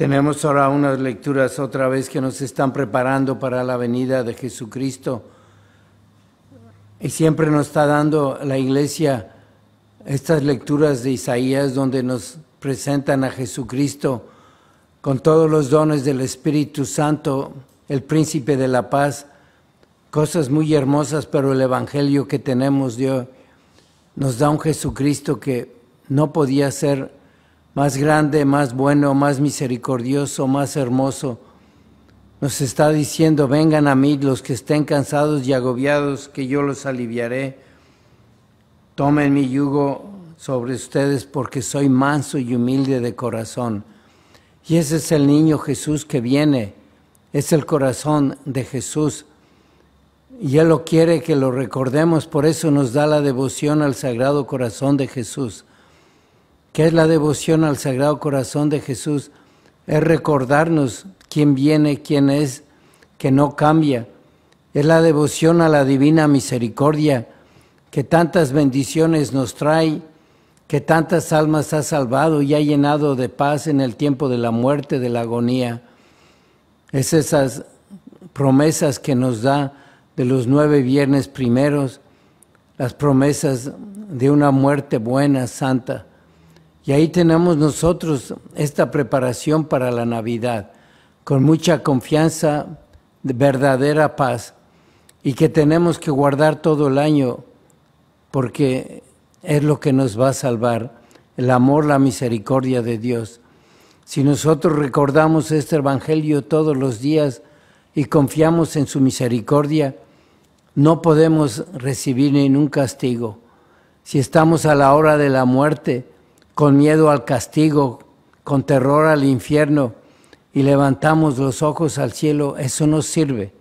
Tenemos ahora unas lecturas otra vez que nos están preparando para la venida de Jesucristo. Y siempre nos está dando la iglesia estas lecturas de Isaías donde nos presentan a Jesucristo con todos los dones del Espíritu Santo, el príncipe de la paz, cosas muy hermosas, pero el Evangelio que tenemos Dios nos da un Jesucristo que no podía ser más grande, más bueno, más misericordioso, más hermoso. Nos está diciendo, vengan a mí los que estén cansados y agobiados, que yo los aliviaré. Tomen mi yugo sobre ustedes porque soy manso y humilde de corazón. Y ese es el niño Jesús que viene, es el corazón de Jesús. Y Él lo quiere que lo recordemos, por eso nos da la devoción al Sagrado Corazón de Jesús que es la devoción al Sagrado Corazón de Jesús, es recordarnos quién viene, quién es, que no cambia. Es la devoción a la divina misericordia, que tantas bendiciones nos trae, que tantas almas ha salvado y ha llenado de paz en el tiempo de la muerte, de la agonía. Es esas promesas que nos da de los nueve viernes primeros, las promesas de una muerte buena, santa. Y ahí tenemos nosotros esta preparación para la Navidad, con mucha confianza, verdadera paz, y que tenemos que guardar todo el año, porque es lo que nos va a salvar, el amor, la misericordia de Dios. Si nosotros recordamos este Evangelio todos los días y confiamos en su misericordia, no podemos recibir ningún castigo. Si estamos a la hora de la muerte, con miedo al castigo, con terror al infierno y levantamos los ojos al cielo, eso no sirve.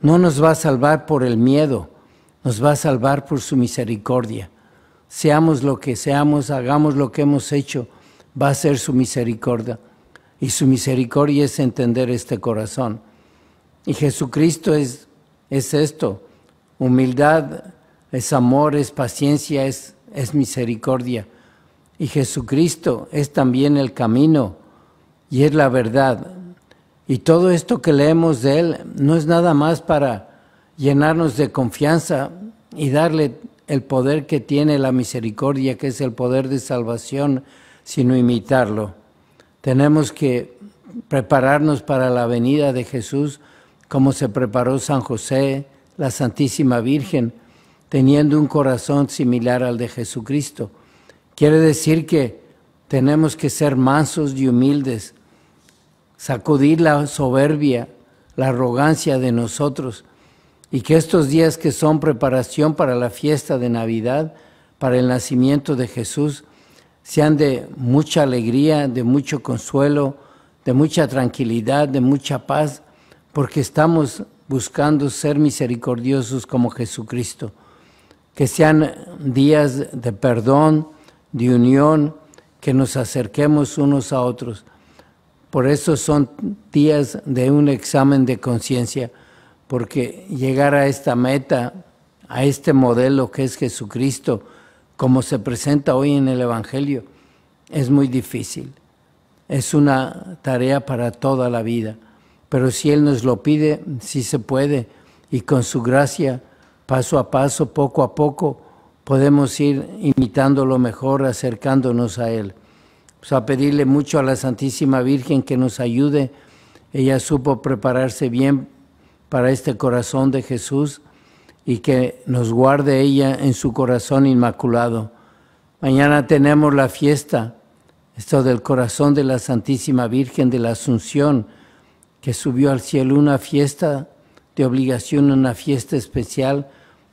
No nos va a salvar por el miedo, nos va a salvar por su misericordia. Seamos lo que seamos, hagamos lo que hemos hecho, va a ser su misericordia. Y su misericordia es entender este corazón. Y Jesucristo es, es esto, humildad, es amor, es paciencia, es, es misericordia. Y Jesucristo es también el camino y es la verdad. Y todo esto que leemos de Él no es nada más para llenarnos de confianza y darle el poder que tiene la misericordia, que es el poder de salvación, sino imitarlo. Tenemos que prepararnos para la venida de Jesús como se preparó San José, la Santísima Virgen, teniendo un corazón similar al de Jesucristo. Quiere decir que tenemos que ser mansos y humildes, sacudir la soberbia, la arrogancia de nosotros, y que estos días que son preparación para la fiesta de Navidad, para el nacimiento de Jesús, sean de mucha alegría, de mucho consuelo, de mucha tranquilidad, de mucha paz, porque estamos buscando ser misericordiosos como Jesucristo. Que sean días de perdón, de unión, que nos acerquemos unos a otros. Por eso son días de un examen de conciencia, porque llegar a esta meta, a este modelo que es Jesucristo, como se presenta hoy en el Evangelio, es muy difícil. Es una tarea para toda la vida. Pero si Él nos lo pide, sí se puede. Y con su gracia, paso a paso, poco a poco, podemos ir imitándolo mejor, acercándonos a Él. O pues, a pedirle mucho a la Santísima Virgen que nos ayude. Ella supo prepararse bien para este corazón de Jesús y que nos guarde ella en su corazón inmaculado. Mañana tenemos la fiesta, esto del corazón de la Santísima Virgen de la Asunción, que subió al cielo una fiesta de obligación, una fiesta especial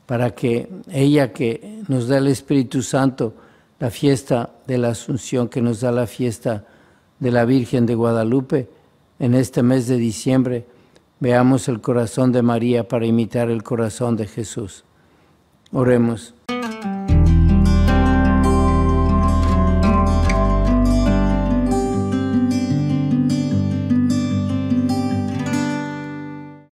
para que ella que nos da el Espíritu Santo, la fiesta de la Asunción, que nos da la fiesta de la Virgen de Guadalupe, en este mes de diciembre veamos el corazón de María para imitar el corazón de Jesús. Oremos.